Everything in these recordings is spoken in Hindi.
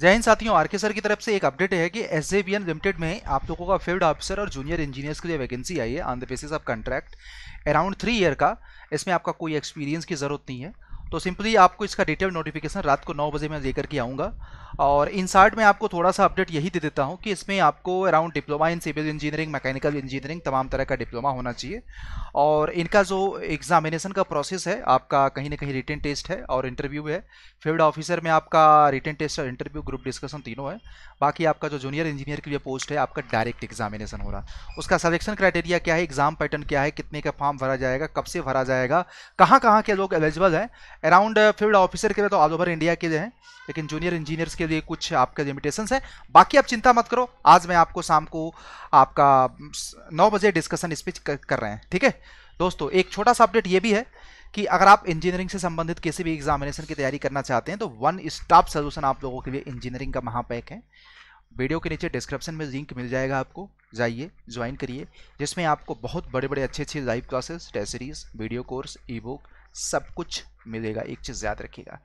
जय हिंद साथियों आरके सर की तरफ से एक अपडेट है कि एस लिमिटेड में आप लोगों का फील्ड ऑफिसर और जूनियर इंजीनियर्स के लिए वैकेंसी आई है on the basis of contract around three year का इसमें आपका कोई एक्सपीरियंस की ज़रूरत नहीं है तो सिंपली आपको इसका डिटेल नोटिफिकेशन रात को नौ बजे मैं लेकर के आऊँगा और इन शार्ट में आपको थोड़ा सा अपडेट यही दे देता हूँ कि इसमें आपको around diploma in civil engineering mechanical engineering तमाम तरह का डिप्लोमा होना चाहिए और इनका जो एग्जामिनेशन का प्रोसेस है आपका कहीं ना कहीं रिटर्न टेस्ट है और इंटरव्यू है फील्ड ऑफिसर में आपका रिटर्न टेस्ट और इंटरव्यू ग्रुप डिस्कशन तीनों है बाकी आपका जो जूनियर इंजीनियर के लिए पोस्ट है आपका डायरेक्ट एग्जामिनेशन हो रहा उसका सलेक्शन क्राइटेरिया क्या है एग्जाम पैटर्न क्या है कितने का फॉर्म भरा जाएगा कब से भरा जाएगा कहाँ कहाँ के लोग एलिजिबल हैं अराउंड फील्ड ऑफिसर के लिए तो ऑल ओवर इंडिया के लिए हैं लेकिन जूनियर इंजीनियर्स के लिए कुछ आपके लिमिटेशंस हैं बाकी आप चिंता मत करो आज मैं आपको शाम को आपका नौ बजे डिस्कशन स्पीच कर रहे हैं ठीक है दोस्तों एक छोटा सा अपडेट ये भी है कि अगर आप इंजीनियरिंग से संबंधित किसी भी एग्जामिनेशन की तैयारी करना चाहते हैं तो वन स्टॉप सोल्यूशन आप लोगों के लिए इंजीनियरिंग का महापैक है वीडियो के नीचे डिस्क्रिप्शन में लिंक मिल जाएगा आपको जाइए ज्वाइन करिए जिसमें आपको बहुत बड़े बड़े अच्छे अच्छे live classes test series video course ebook सब कुछ मिलेगा एक चीज़ याद रखिएगा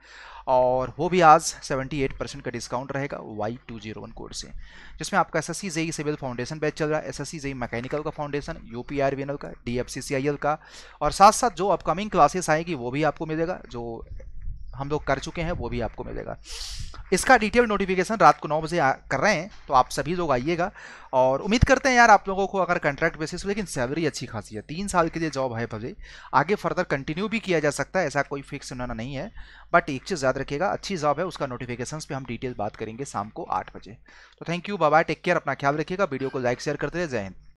और वो भी आज 78 परसेंट का डिस्काउंट रहेगा Y two zero one code से जिसमें आपका S S C JE civil foundation batch चल रहा है S S C JE mechanical का foundation U P R V N L का D F C C I L का और साथ साथ जो अपकमिंग क्लासेस आएगी वो भी आपको मिलेगा जो हम लोग कर चुके हैं वो भी आपको मिलेगा इसका डिटेल नोटिफिकेशन रात को नौ बजे कर रहे हैं तो आप सभी लोग आइएगा और उम्मीद करते हैं यार आप लोगों को अगर कॉन्ट्रैक्ट बेसिस लेकिन सैलरी अच्छी खासी है तीन साल के लिए जॉब है भले आगे फर्दर कंटिन्यू भी किया जा सकता है ऐसा कोई फिक्स होना नहीं है बट एक चीज़ याद रखिएगा अच्छी जॉब है उसका नोटिफिकेशन पर हम डिटेल बात करेंगे शाम को आठ बजे तो थैंक यू बाबा टेक केयर अपना ख्याल रखिएगा वीडियो को लाइक शेयर करते रहे जय हिंद